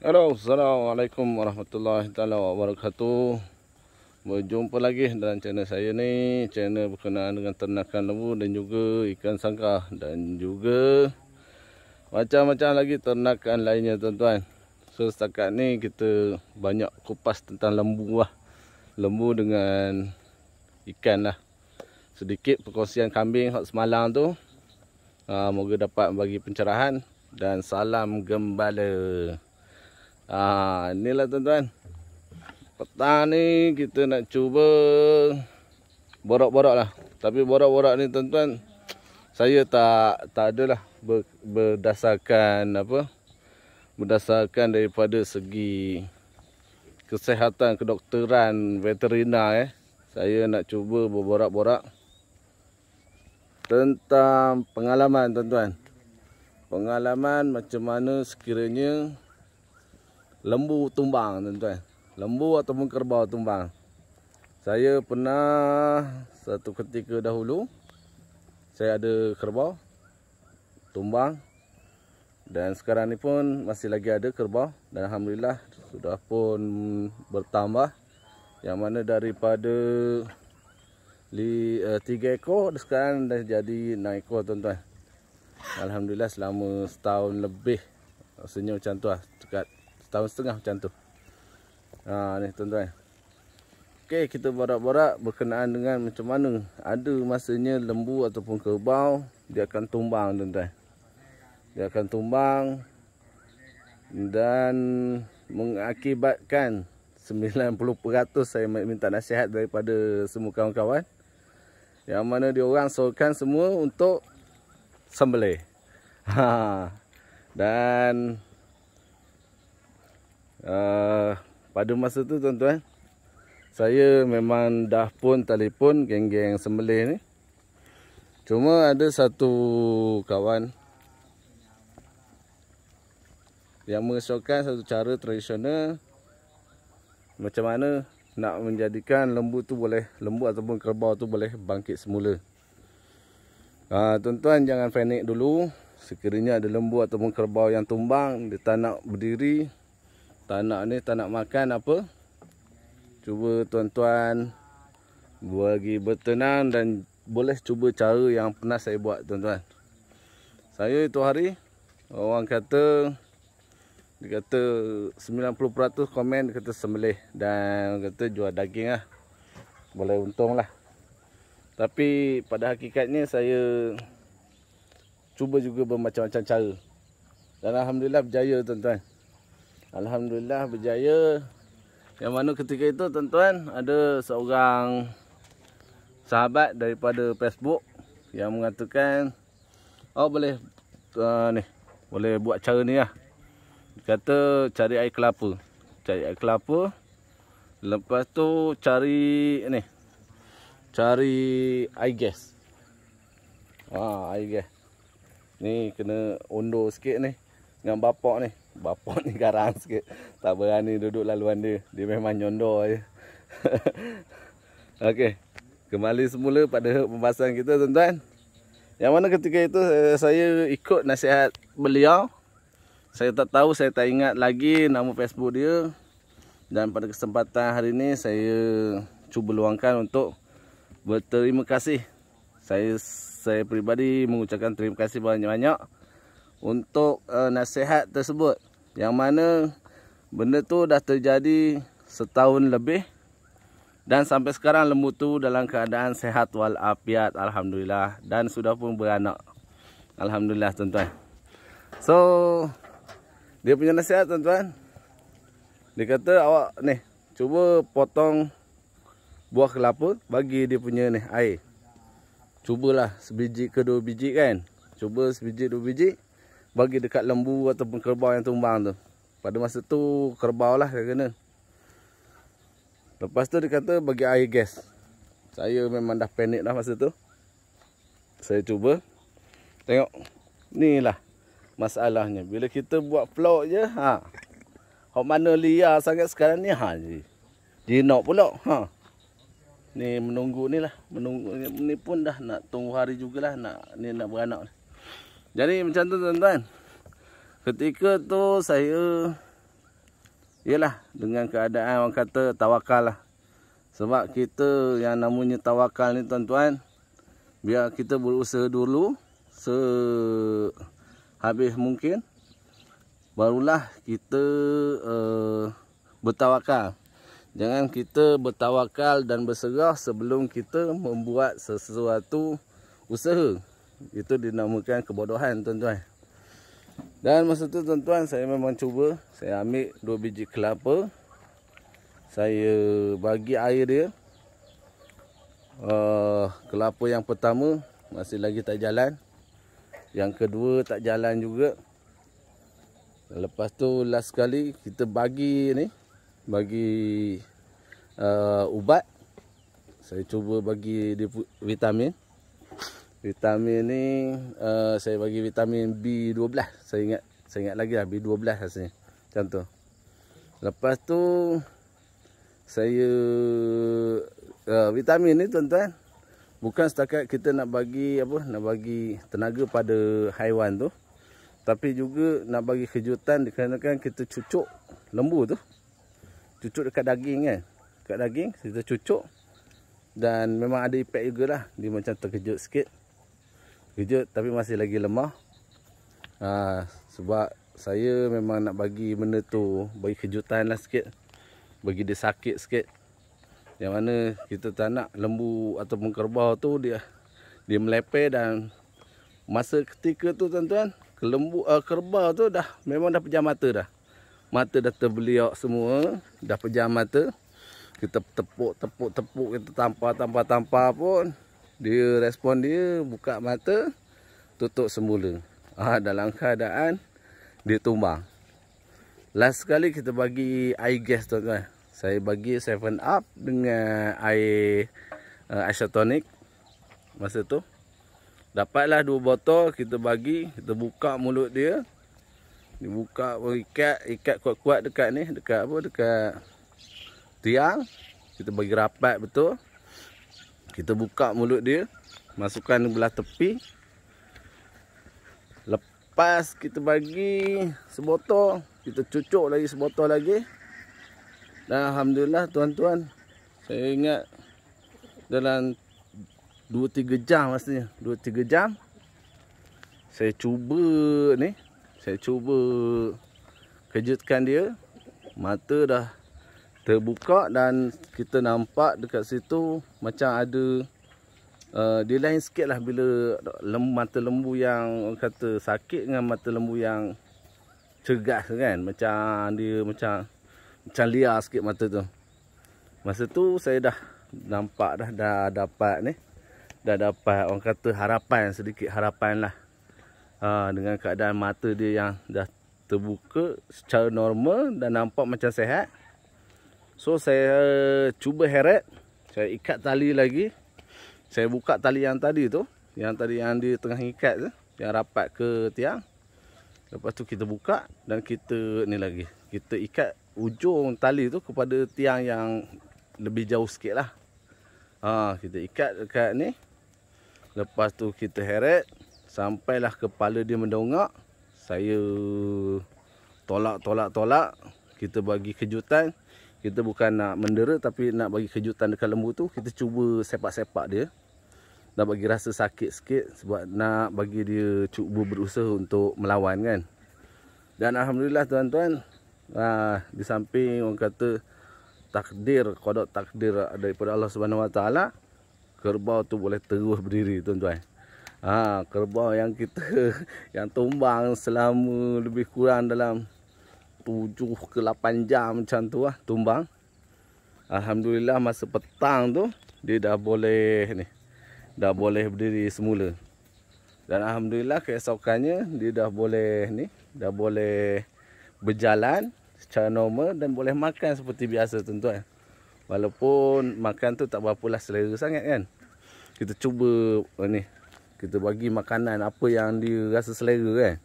Hello, Assalamualaikum warahmatullahi taala wabarakatuh. Berjumpa lagi dalam channel saya ni, channel berkenaan dengan ternakan lembu dan juga ikan sangkar dan juga macam-macam lagi ternakan lainnya tuan-tuan. So setakat ni kita banyak kupas tentang lembu lah. Lembu dengan ikan lah. Sedikit perkongsian kambing hot semalam tu. Uh, moga dapat bagi pencerahan dan salam gembala. Ah, inilah tuan-tuan. Petang ni kita nak cuba borok-borok lah. Tapi borok-borok ni tuan-tuan, saya tak tak adalah ber, berdasarkan apa? Berdasarkan daripada segi kesihatan kedokteran veterina eh. Saya nak cuba berborak-borak tentang pengalaman tuan-tuan. Pengalaman macam mana sekiranya lembu tumbang tuan-tuan. Lembu ataupun kerbau tumbang. Saya pernah satu ketika dahulu saya ada kerbau tumbang dan sekarang ni pun masih lagi ada kerbau dan alhamdulillah sudah pun bertambah yang mana daripada li, uh, tiga ekor sekarang dah jadi enam ekor tuan-tuan. Alhamdulillah selama setahun lebih rasanya macam tu lah dekat Tahun setengah macam tu. Ha ni tuan-tuan. Okey, kita borak-borak berkenaan dengan macam mana ada masanya lembu ataupun kerbau dia akan tumbang tuan-tuan. Dia akan tumbang dan mengakibatkan 90% saya minta nasihat daripada semua kawan-kawan yang mana diorang sorkan semua untuk sembelih. Ha. Dan Ah, pada masa tu tuan-tuan saya memang dah pun telefon geng-geng Semelih ni. Cuma ada satu kawan yang mengesahkan satu cara tradisional macam mana nak menjadikan lembu tu boleh lembu ataupun kerbau tu boleh bangkit semula. Ah, tuan-tuan jangan panik dulu. Sekiranya ada lembu ataupun kerbau yang tumbang, dia tak nak berdiri, Tanak nak ni, tak makan apa. Cuba tuan-tuan bagi bertenang dan boleh cuba cara yang pernah saya buat tuan-tuan. Saya itu hari, orang kata, dia kata 90% komen dia kata sembelih dan kata jual daging lah. Boleh untung lah. Tapi pada hakikatnya saya cuba juga bermacam-macam cara. Dan Alhamdulillah berjaya tuan-tuan. Alhamdulillah berjaya Yang mana ketika itu tuan-tuan Ada seorang Sahabat daripada Facebook Yang mengatakan Oh boleh uh, ni Boleh buat cara ni lah Kata cari air kelapa Cari air kelapa Lepas tu cari ni Cari air gas Wah air gas Ni kena undur sikit ni Dengan bapak ni bapak ni garang sikit tak berani duduk laluan dia dia memang nyondor je Okey, kembali semula pada pembahasan kita tuan-tuan yang mana ketika itu eh, saya ikut nasihat beliau saya tak tahu saya tak ingat lagi nama Facebook dia dan pada kesempatan hari ini saya cuba luangkan untuk berterima kasih saya saya pribadi mengucapkan terima kasih banyak-banyak untuk uh, nasihat tersebut yang mana benda tu dah terjadi setahun lebih dan sampai sekarang lembu tu dalam keadaan sehat wal afiat, alhamdulillah dan sudah pun beranak. Alhamdulillah tuan-tuan. So dia punya nasihat tuan-tuan. Dia kata awak ni cuba potong buah kelapa bagi dia punya ni air. Cubalah sebiji ke dua biji kan. Cuba sebiji dua biji bagi dekat lembu ataupun kerbau yang tumbang tu. Pada masa tu kerbau lah dia kena. Lepas tu dia kata bagi air gas. Saya memang dah panik dah masa tu. Saya cuba. Tengok. ni lah masalahnya. Bila kita buat plok je. Ha. Hak mana liar sangat sekarang ni. Ha. Jinok pula. Ha. Ni menunggu ni lah. Menunggu ni pun dah nak tunggu hari jugalah. Nak, ni nak beranak ni. Jadi macam tu tuan-tuan. Ketika tu saya ialah dengan keadaan orang kata tawakal lah. Sebab kita yang namanya tawakal ni tuan-tuan biar kita berusaha dulu se habis mungkin barulah kita uh, bertawakal. Jangan kita bertawakal dan berserah sebelum kita membuat sesuatu usaha. Itu dinamakan kebodohan tuan-tuan Dan masa tu tuan-tuan saya memang cuba Saya ambil dua biji kelapa Saya bagi air dia uh, Kelapa yang pertama masih lagi tak jalan Yang kedua tak jalan juga Lepas tu last kali kita bagi ni Bagi uh, ubat Saya cuba bagi dia Vitamin Vitamin ni uh, saya bagi vitamin B12. Saya ingat saya ingat lagi lah B12 rasanya. Macam tu. Lepas tu saya uh, vitamin ni tuan-tuan bukan setakat kita nak bagi apa nak bagi tenaga pada haiwan tu tapi juga nak bagi kejutan dikarenakan kita cucuk lembu tu. Cucuk dekat daging kan. Dekat daging kita cucuk dan memang ada efek jugalah dia macam terkejut sikit. Kejut tapi masih lagi lemah ha, Sebab saya memang nak bagi benda tu Bagi kejutan lah sikit Bagi dia sakit sikit Yang mana kita tak nak lembu ataupun kerbau tu Dia dia meleper dan Masa ketika tu tuan-tuan uh, Kerbau tu dah memang dah pejam mata dah Mata dah terbeliok semua Dah pejam mata Kita tepuk-tepuk-tepuk Kita tampar-tampar-tampar pun dia respon dia buka mata tutup semula ha, dalam keadaan dia tumbang last kali kita bagi air gas tu kan? saya bagi 7 up dengan air uh, eh, isotonic masa tu dapatlah dua botol kita bagi kita buka mulut dia dibuka berikat oh, ikat kuat-kuat dekat ni dekat apa dekat tiang kita bagi rapat betul kita buka mulut dia masukkan belah tepi lepas kita bagi sebotol kita cucuk lagi sebotol lagi dan alhamdulillah tuan-tuan saya ingat dalam 2 3 jam maksudnya 2 3 jam saya cuba ni saya cuba kejutkan dia mata dah terbuka dan kita nampak dekat situ macam ada uh, dia lain sikit lah bila lem, mata lembu yang kata sakit dengan mata lembu yang cegah kan macam dia macam macam liar sikit mata tu masa tu saya dah nampak dah dah dapat ni dah dapat orang kata harapan sedikit harapan lah uh, dengan keadaan mata dia yang dah terbuka secara normal dan nampak macam sehat So saya uh, cuba heret Saya ikat tali lagi Saya buka tali yang tadi tu Yang tadi yang di tengah ikat tu Yang rapat ke tiang Lepas tu kita buka Dan kita ni lagi Kita ikat ujung tali tu kepada tiang yang Lebih jauh sikit lah ha, Kita ikat dekat ni Lepas tu kita heret Sampailah kepala dia mendongak Saya tolak tolak tolak Kita bagi kejutan kita bukan nak mendera tapi nak bagi kejutan dekat lembu tu kita cuba sepak-sepak dia nak bagi rasa sakit sikit sebab nak bagi dia cuba berusaha untuk melawan kan dan Alhamdulillah tuan-tuan ah, di samping orang kata takdir, kodok takdir daripada Allah SWT kerbau tu boleh terus berdiri tuan-tuan ah, kerbau yang kita yang tumbang selama lebih kurang dalam tujuh ke lapan jam macam tu lah tumbang Alhamdulillah masa petang tu dia dah boleh ni dah boleh berdiri semula dan Alhamdulillah keesokannya dia dah boleh ni dah boleh berjalan secara normal dan boleh makan seperti biasa tuan-tuan walaupun makan tu tak berapa lah selera sangat kan kita cuba eh, ni kita bagi makanan apa yang dia rasa selera kan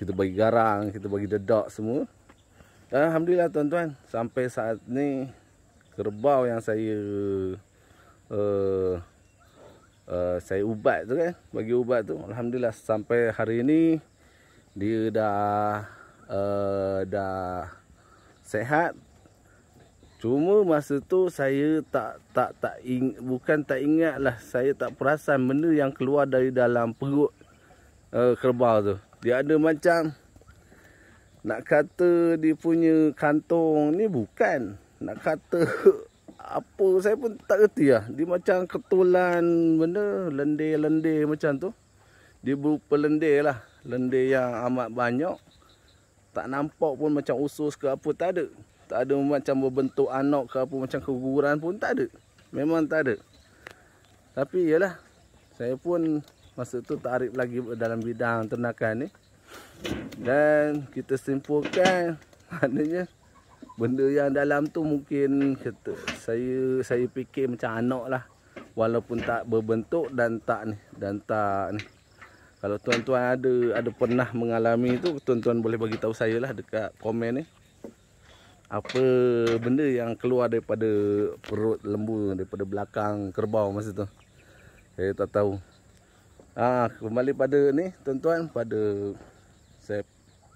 kita bagi garang, kita bagi dedak semua dan Alhamdulillah tuan-tuan Sampai saat ni Kerbau yang saya uh, uh, Saya ubat tu kan Bagi ubat tu Alhamdulillah sampai hari ni Dia dah uh, Dah Sehat Cuma masa tu saya tak tak tak ing, bukan tak ingat lah saya tak perasan benda yang keluar dari dalam perut uh, kerbau tu. Dia ada macam nak kata dia punya kantong ni bukan nak kata apa saya pun tak reti lah dia macam ketulan benda lendir-lendir macam tu dia berupa lendir lah lendir yang amat banyak tak nampak pun macam usus ke apa tak ada tak ada macam berbentuk anak ke apa macam keguguran pun tak ada memang tak ada tapi yalah saya pun masa tu tarik lagi dalam bidang ternakan ni eh. Dan kita simpulkan maknanya benda yang dalam tu mungkin kata saya saya fikir macam anak lah walaupun tak berbentuk dan tak ni dan tak ni kalau tuan-tuan ada ada pernah mengalami tu tuan-tuan boleh bagi tahu saya lah dekat komen ni apa benda yang keluar daripada perut lembu daripada belakang kerbau masa tu saya tak tahu ah kembali pada ni tuan-tuan pada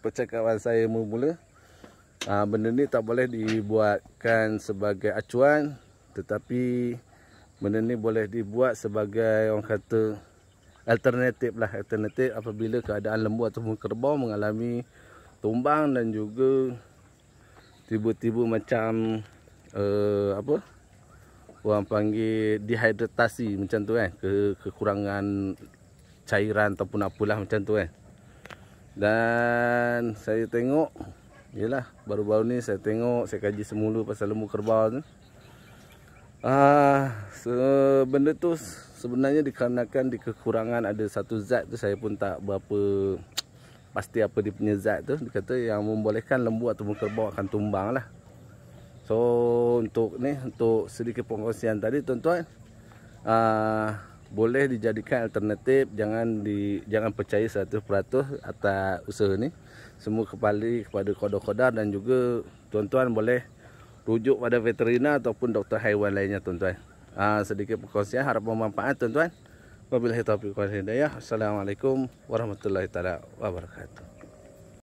percakapan saya mula-mula uh, Benda ni tak boleh dibuatkan sebagai acuan Tetapi benda ni boleh dibuat sebagai orang kata alternatif lah Alternatif apabila keadaan lembu ataupun kerbau mengalami tumbang dan juga Tiba-tiba macam uh, apa orang panggil dehidratasi macam tu kan ke kekurangan cairan ataupun apalah macam tu kan dan saya tengok Yelah baru-baru ni saya tengok Saya kaji semula pasal lembu kerbau ni Ah, so, Benda tu sebenarnya dikarenakan di kekurangan ada satu zat tu Saya pun tak berapa Pasti apa dia punya zat tu Dia kata yang membolehkan lembu atau kerbau akan tumbang lah So untuk ni Untuk sedikit pengkongsian tadi tuan-tuan -tuan, uh, boleh dijadikan alternatif jangan di jangan percaya 100% atas usaha ni semua kembali kepada kodok-kodar dan juga tuan-tuan boleh rujuk pada veterina ataupun doktor haiwan lainnya tuan-tuan ha, sedikit perkongsian harap bermanfaat tuan-tuan wabillahi taufiq wal hidayah assalamualaikum warahmatullahi taala wabarakatuh